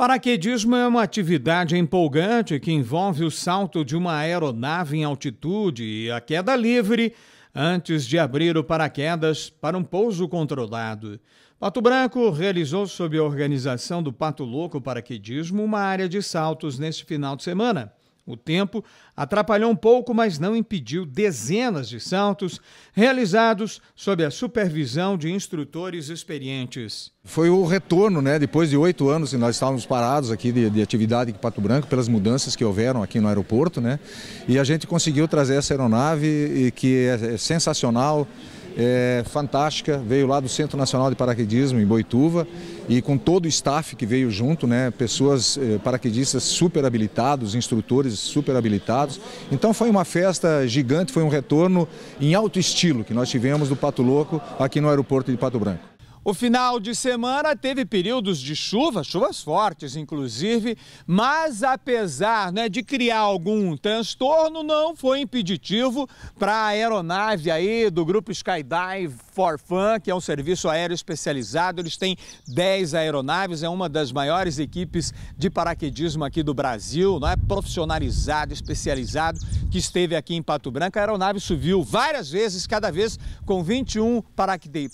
Paraquedismo é uma atividade empolgante que envolve o salto de uma aeronave em altitude e a queda livre antes de abrir o paraquedas para um pouso controlado. Pato Branco realizou, sob a organização do Pato Louco Paraquedismo, uma área de saltos neste final de semana. O tempo atrapalhou um pouco, mas não impediu dezenas de saltos realizados sob a supervisão de instrutores experientes. Foi o retorno, né? Depois de oito anos que nós estávamos parados aqui de, de, atividade em Pato Branco, pelas mudanças que houveram aqui no aeroporto, né? E a gente conseguiu trazer essa aeronave que é, é sensacional é, fantástica, veio lá do Centro Nacional de Paraquedismo, em Boituva, e com todo o staff que veio junto, né, pessoas é, paraquedistas super habilitados, instrutores super habilitados. Então foi uma festa gigante, foi um retorno em alto estilo que nós tivemos do Pato Louco aqui no aeroporto de Pato Branco. O final de semana teve períodos de chuva, chuvas fortes inclusive, mas apesar né, de criar algum transtorno, não foi impeditivo para a aeronave aí do grupo Skydive Forfan, que é um serviço aéreo especializado. Eles têm 10 aeronaves, é uma das maiores equipes de paraquedismo aqui do Brasil, não é? Profissionalizado, especializado, que esteve aqui em Pato Branco. A aeronave subiu várias vezes, cada vez com 21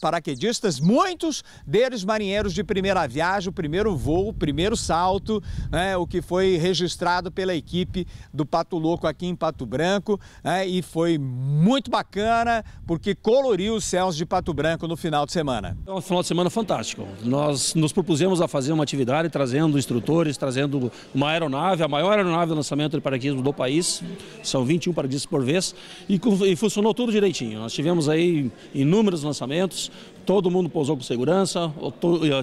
paraquedistas, muitos deles marinheiros de primeira viagem, o primeiro voo, o primeiro salto, né? o que foi registrado pela equipe do Pato Louco aqui em Pato Branco. Né? E foi muito bacana, porque coloriu os céus de Pato Pato Branco no final de semana. É um final de semana fantástico. Nós nos propusemos a fazer uma atividade trazendo instrutores, trazendo uma aeronave, a maior aeronave de lançamento de paraquedismo do país, são 21 paraquedistas por vez, e, e funcionou tudo direitinho. Nós tivemos aí inúmeros lançamentos, todo mundo pousou com segurança,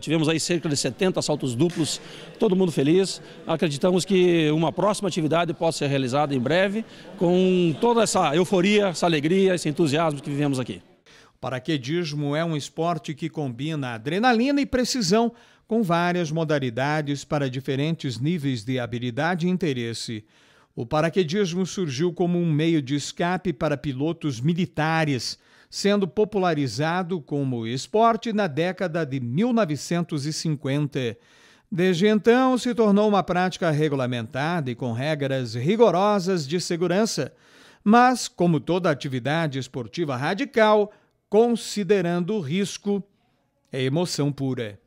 tivemos aí cerca de 70 saltos duplos, todo mundo feliz. Acreditamos que uma próxima atividade possa ser realizada em breve, com toda essa euforia, essa alegria, esse entusiasmo que vivemos aqui. Paraquedismo é um esporte que combina adrenalina e precisão com várias modalidades para diferentes níveis de habilidade e interesse. O paraquedismo surgiu como um meio de escape para pilotos militares, sendo popularizado como esporte na década de 1950. Desde então, se tornou uma prática regulamentada e com regras rigorosas de segurança. Mas, como toda atividade esportiva radical, considerando o risco, é emoção pura.